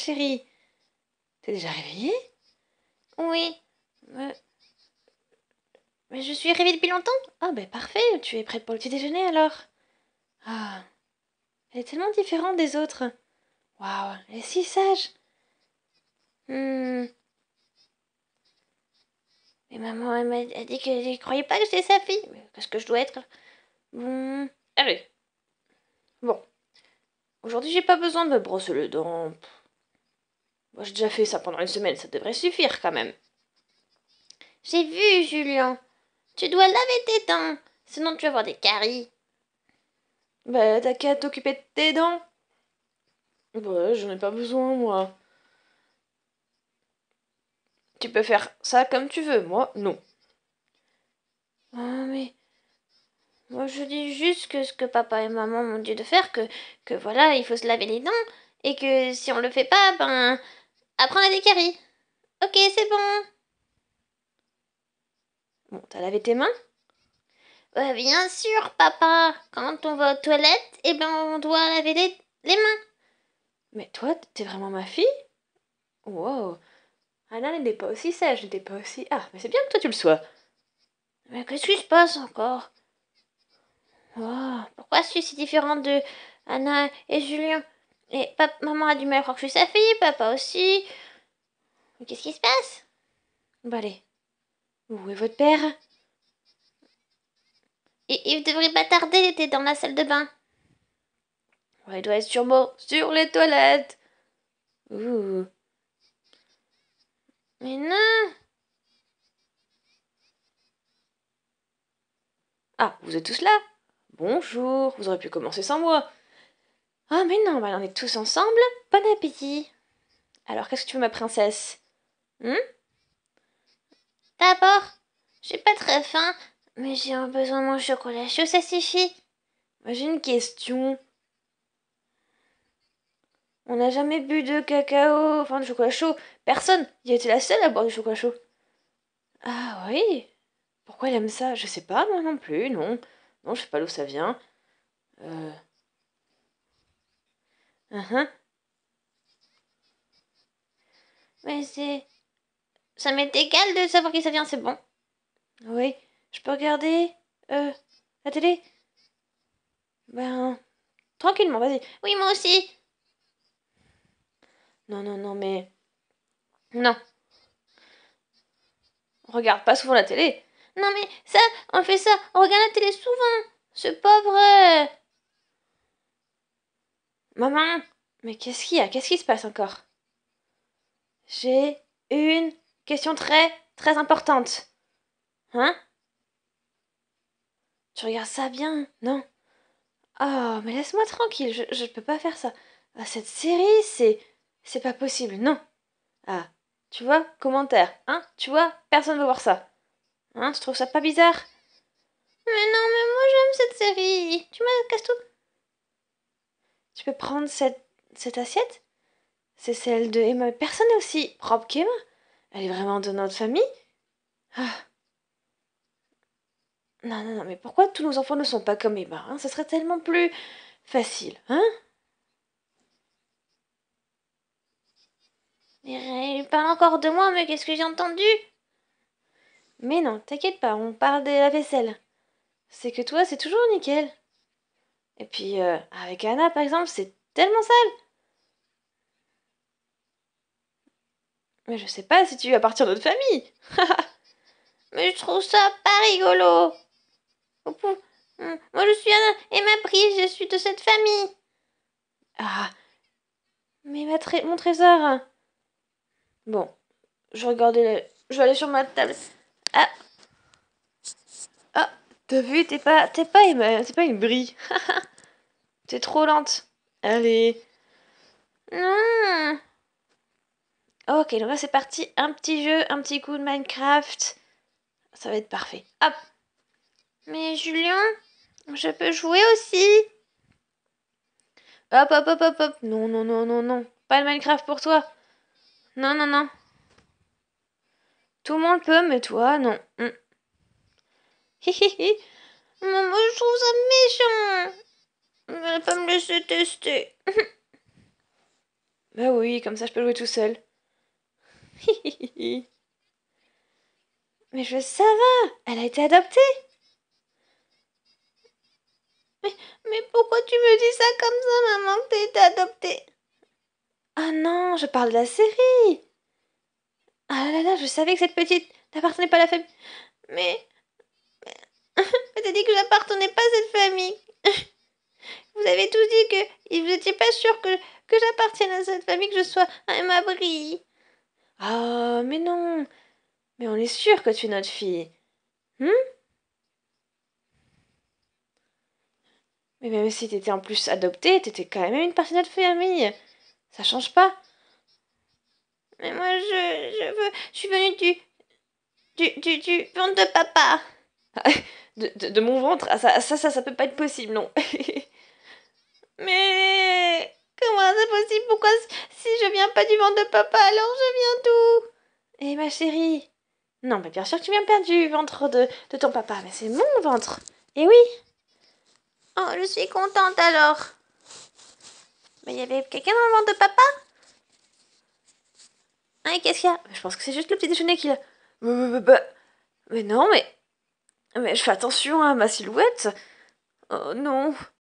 chérie T'es déjà réveillée Oui. Euh, mais... je suis réveillée depuis longtemps Ah ben parfait, tu es prête pour le petit déjeuner alors Ah, elle est tellement différente des autres. Waouh, elle est si sage hmm. Mais maman, elle m'a dit qu'elle ne croyait pas que j'étais sa fille. qu'est-ce que je dois être Bon. Allez. Bon. Aujourd'hui, j'ai pas besoin de me brosser les dents. Moi, j'ai déjà fait ça pendant une semaine, ça devrait suffire quand même. J'ai vu, Julien. Tu dois laver tes dents, sinon tu vas avoir des caries. Bah, t'as qu'à t'occuper de tes dents. Bah, j'en ai pas besoin, moi. Tu peux faire ça comme tu veux, moi, non. Ah, mais. Moi, je dis juste que ce que papa et maman m'ont dit de faire, que, que voilà, il faut se laver les dents, et que si on le fait pas, ben. Apprends les carrer. Ok, c'est bon. Bon, t'as lavé tes mains ouais, euh, Bien sûr, papa. Quand on va aux toilettes, eh ben, on doit laver les, mains. Mais toi, t'es vraiment ma fille Wow. Anna n'était pas aussi sage, n'était pas aussi... Ah, mais c'est bien que toi tu le sois. Mais qu'est-ce qui se passe encore oh, pourquoi je si différente de Anna et Julien et papa, maman a du mal à croire que je suis sa fille, papa aussi. qu'est-ce qui se passe Bah allez. Où est votre père il, il devrait pas tarder, il était dans la salle de bain. il doit être sûrement sur les toilettes. Ouh. Mais non Ah, vous êtes tous là Bonjour, vous auriez pu commencer sans moi. Ah, mais non, bah, on est tous ensemble. Bon appétit. Alors, qu'est-ce que tu veux, ma princesse D'abord, hmm D'abord, j'ai pas très faim, mais j'ai un besoin de mon chocolat chaud, ça suffit. Bah, j'ai une question. On n'a jamais bu de cacao, enfin de chocolat chaud. Personne. Il été la seule à boire du chocolat chaud. Ah oui Pourquoi elle aime ça Je sais pas, moi non plus, non. Non, je sais pas d'où ça vient. Euh. Uh -huh. Mais c'est... Ça m'est égal de savoir qui ça vient, c'est bon. Ah oui, je peux regarder... Euh, la télé Ben... Tranquillement, vas-y. Oui, moi aussi Non, non, non, mais... Non. On regarde pas souvent la télé. Non, mais ça, on fait ça, on regarde la télé souvent. ce pauvre... Euh. Maman Mais qu'est-ce qu'il y a Qu'est-ce qui se passe encore J'ai une question très, très importante. Hein Tu regardes ça bien, non Oh, mais laisse-moi tranquille, je ne peux pas faire ça. Ah, cette série, c'est... C'est pas possible, non. Ah, tu vois, commentaire, hein Tu vois, personne veut voir ça. Hein, tu trouves ça pas bizarre Mais non, mais moi j'aime cette série. Tu me casses tout. Tu peux prendre cette, cette assiette C'est celle de Emma. Personne n'est aussi propre qu'Emma. Elle est vraiment de notre famille ah. Non, non, non, mais pourquoi tous nos enfants ne sont pas comme Emma hein Ce serait tellement plus facile, hein Il parle encore de moi, mais qu'est-ce que j'ai entendu Mais non, t'inquiète pas, on parle de la vaisselle. C'est que toi, c'est toujours nickel. Et puis, euh, avec Anna, par exemple, c'est tellement sale. Mais je sais pas si tu vas partir d'autre famille. Mais je trouve ça pas rigolo. Euh, moi, je suis Anna et ma prise, je suis de cette famille. Ah, mais mon trésor. Bon, je regardais. Je vais aller sur ma table. Ah. Ah, t'as vu, t'es pas, t'es pas, une... pas une brille. T'es trop lente. Allez. Hmm. Ok, donc là c'est parti. Un petit jeu, un petit coup de Minecraft. Ça va être parfait. Hop. Mais Julien, je peux jouer aussi. Hop, hop, hop, hop, hop. Non, non, non, non, non. Pas le Minecraft pour toi. Non, non, non. Tout le monde peut, mais toi, non. Hmm. mon Maman, je trouve ça méchant. Elle va pas me tester. bah oui, comme ça je peux jouer tout seul. Mais je ça va, elle a été adoptée. Mais, pourquoi tu me dis ça comme ça, maman, que t'as été adoptée Ah non, je parle de la série. Ah là là je savais que cette petite n'appartenait pas à la famille. Mais, mais, mais t'as dit que j'appartenais pas à cette famille. Vous avez tous dit que vous n'étiez pas sûr que, que j'appartienne à cette famille, que je sois un Mabri. Ah, mais non Mais on est sûr que tu es notre fille. Hum Mais même si t'étais en plus adoptée, t'étais quand même une partie de notre famille. Ça change pas. Mais moi, je, je veux. Je suis venue du. du. du. du ventre de papa. de, de, mon ventre Ah, ça, ça, ça, ça peut pas être possible, non. Mais comment c'est possible Pourquoi si je viens pas du ventre de papa, alors je viens d'où Eh ma chérie Non, mais bien sûr que tu viens pas du ventre de, de ton papa, mais c'est mon ventre. Eh oui Oh, je suis contente alors. Mais il y avait quelqu'un dans le ventre de papa Hein, qu'est-ce qu'il y a Je pense que c'est juste le petit déjeuner qu'il a. Bah, bah, bah, mais non, mais... Mais je fais attention à ma silhouette. Oh non.